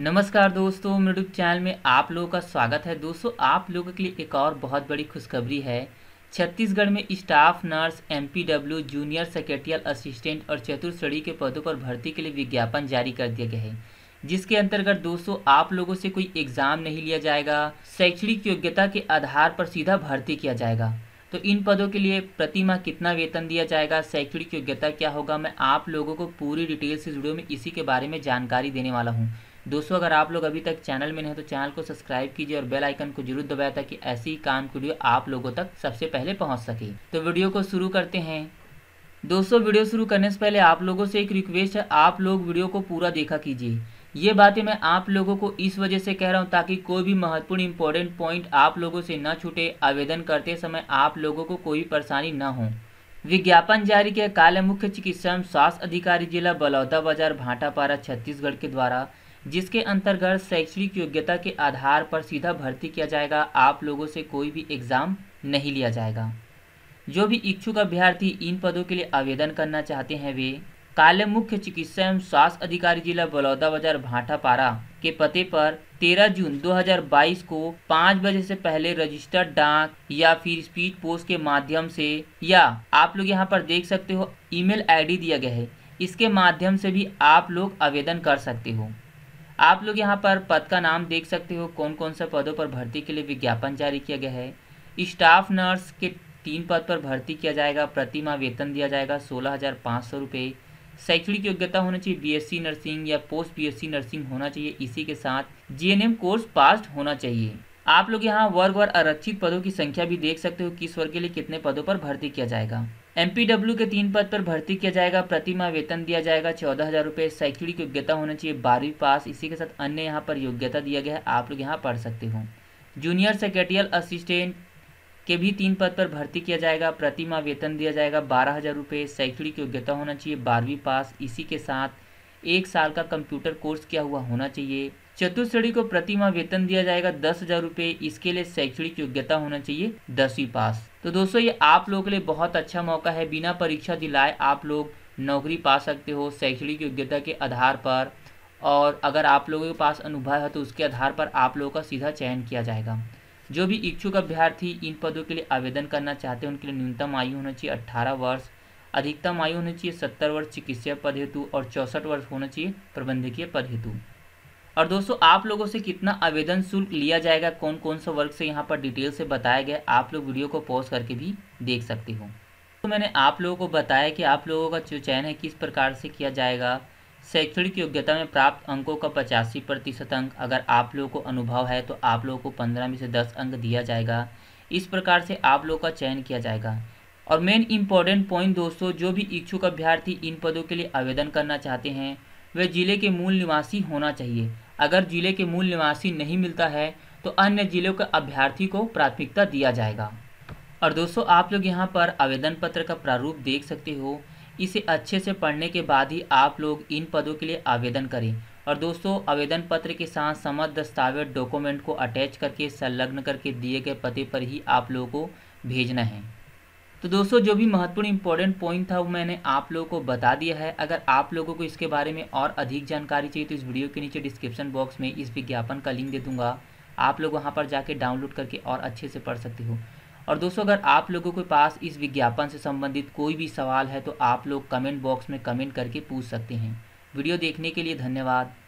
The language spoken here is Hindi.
नमस्कार दोस्तों मेरे यूट्यूब चैनल में आप लोगों का स्वागत है दोस्तों आप लोगों के लिए एक और बहुत बड़ी खुशखबरी है छत्तीसगढ़ में staff nurse MPW junior secretarial assistant और चतुर्थी के पदों पर भर्ती के लिए विज्ञापन जारी कर दिया गया है जिसके अंतर्गत दोस्तों आप लोगों से कोई एग्ज़ाम नहीं लिया जाएगा शैक्षणिक योग्यता के आधार पर सीधा भर्ती किया जाएगा तो इन पदों के लिए प्रति माह कितना वेतन दिया जाएगा शैक्षणिक योग्यता क्या होगा मैं आप लोगों को पूरी डिटेल से जुड़े में इसी के बारे में जानकारी देने वाला हूँ दोस्तों अगर आप लोग अभी तक चैनल में नहीं तो चैनल को सब्सक्राइब कीजिए और बेल आइकन को जरूर दबाया ताकि ऐसी काम की वीडियो आप लोगों तक सबसे पहले पहुंच सके तो वीडियो को शुरू करते हैं दोस्तों वीडियो शुरू करने से पहले आप लोगों से एक रिक्वेस्ट है आप लोग वीडियो को पूरा देखा कीजिए ये बातें मैं आप लोगों को इस वजह से कह रहा हूँ ताकि कोई भी महत्वपूर्ण इंपॉर्टेंट पॉइंट आप लोगों से न छूटे आवेदन करते समय आप लोगों को कोई परेशानी न हो विज्ञापन जारी किया काले मुख्य चिकित्सा एवं स्वास्थ्य अधिकारी जिला बलौदा बाजार भाटापारा छत्तीसगढ़ के द्वारा जिसके अंतर्गत शैक्षणिक योग्यता के आधार पर सीधा भर्ती किया जाएगा आप लोगों से कोई भी एग्ज़ाम नहीं लिया जाएगा जो भी इच्छुक अभ्यर्थी इन पदों के लिए आवेदन करना चाहते हैं वे काले मुख्य चिकित्सा एवं स्वास्थ्य अधिकारी जिला बलौदाबाजार भाटापारा के पते पर 13 जून 2022 को 5 बजे से पहले रजिस्टर्ड डाक या फिर स्पीड पोस्ट के माध्यम से या आप लोग यहाँ पर देख सकते हो ईमेल आईडी दिया गया है इसके माध्यम से भी आप लोग आवेदन कर सकते हो आप लोग यहाँ पर पद का नाम देख सकते हो कौन कौन सा पदों पर भर्ती के लिए विज्ञापन जारी किया गया है स्टाफ नर्स के तीन पद पर भर्ती किया जाएगा प्रतिमा वेतन दिया जाएगा सोलह हज़ार पाँच सौ रुपये शैक्षणिक योग्यता होना चाहिए बीएससी नर्सिंग या पोस्ट बीएससी नर्सिंग होना चाहिए इसी के साथ जीएनएम कोर्स पास होना चाहिए आप लोग यहाँ वर्ग और आरक्षित पदों की संख्या भी देख सकते हो किस वर्ग के लिए कितने पदों पर भर्ती किया जाएगा एम के तीन पद पर भर्ती किया जाएगा प्रतिमा वेतन दिया जाएगा चौदह हज़ार रुपये शैक्षणिक योग्यता होना चाहिए बारहवीं पास इसी के साथ अन्य यहाँ पर योग्यता दिया गया है आप लोग यहाँ पढ़ सकते हो जूनियर सेक्रेटरियल असिस्टेंट के भी तीन पद पर भर्ती किया जाएगा प्रतिमा वेतन दिया जाएगा बारह हज़ार रुपये शैक्षणिक योग्यता होना चाहिए बारहवीं पास इसी के साथ एक साल का कंप्यूटर कोर्स किया हुआ होना चाहिए चतुर्थ श्रेणी को प्रति माह वेतन दिया जाएगा दस हजार रूपए इसके लिए शैक्षणिक योग्यता होना चाहिए दसवीं पास तो दोस्तों ये आप लोगों के लिए बहुत अच्छा मौका है बिना परीक्षा दिलाए आप लोग नौकरी पा सकते हो शैक्षणिक योग्यता के आधार पर और अगर आप लोगों के पास अनुभव है तो उसके आधार पर आप लोगों का सीधा चयन किया जाएगा जो भी इच्छुक अभ्यर्थी इन पदों के लिए आवेदन करना चाहते हैं उनके लिए न्यूनतम आयु होना चाहिए अट्ठारह वर्ष अधिकतम आयु होनी चाहिए सत्तर वर्ष चिकित्सीय पद हेतु और चौसठ वर्ष होना चाहिए प्रबंधकीय पद हेतु और दोस्तों आप लोगों से कितना आवेदन शुल्क लिया जाएगा कौन कौन सा वर्ग से यहाँ पर डिटेल से बताया गया आप लोग वीडियो को पॉज करके भी देख सकते हो तो मैंने आप लोगों को बताया कि आप लोगों का जो चयन है किस प्रकार से किया जाएगा शैक्षणिक योग्यता में प्राप्त अंकों का पचासी प्रतिशत अंक अगर आप लोगों को अनुभव है तो आप लोगों को पंद्रह में से दस अंक दिया जाएगा इस प्रकार से आप लोगों का चयन किया जाएगा और मेन इम्पॉर्टेंट पॉइंट दोस्तों जो भी इच्छुक अभ्यर्थी इन पदों के लिए आवेदन करना चाहते हैं वे जिले के मूल निवासी होना चाहिए अगर जिले के मूल निवासी नहीं मिलता है तो अन्य जिलों के अभ्यर्थी को प्राथमिकता दिया जाएगा और दोस्तों आप लोग यहाँ पर आवेदन पत्र का प्रारूप देख सकते हो इसे अच्छे से पढ़ने के बाद ही आप लोग इन पदों के लिए आवेदन करें और दोस्तों आवेदन पत्र के साथ समस्त दस्तावेज डॉक्यूमेंट को अटैच करके संलग्न करके दिए गए पते पर ही आप लोगों को भेजना है तो दोस्तों जो भी महत्वपूर्ण इंपॉर्टेंट पॉइंट था वो मैंने आप लोगों को बता दिया है अगर आप लोगों को इसके बारे में और अधिक जानकारी चाहिए तो इस वीडियो के नीचे डिस्क्रिप्शन बॉक्स में इस विज्ञापन का लिंक दे दूंगा आप लोग वहाँ पर जाके डाउनलोड करके और अच्छे से पढ़ सकते हो और दोस्तों अगर आप लोगों के पास इस विज्ञापन से संबंधित कोई भी सवाल है तो आप लोग कमेंट बॉक्स में कमेंट करके पूछ सकते हैं वीडियो देखने के लिए धन्यवाद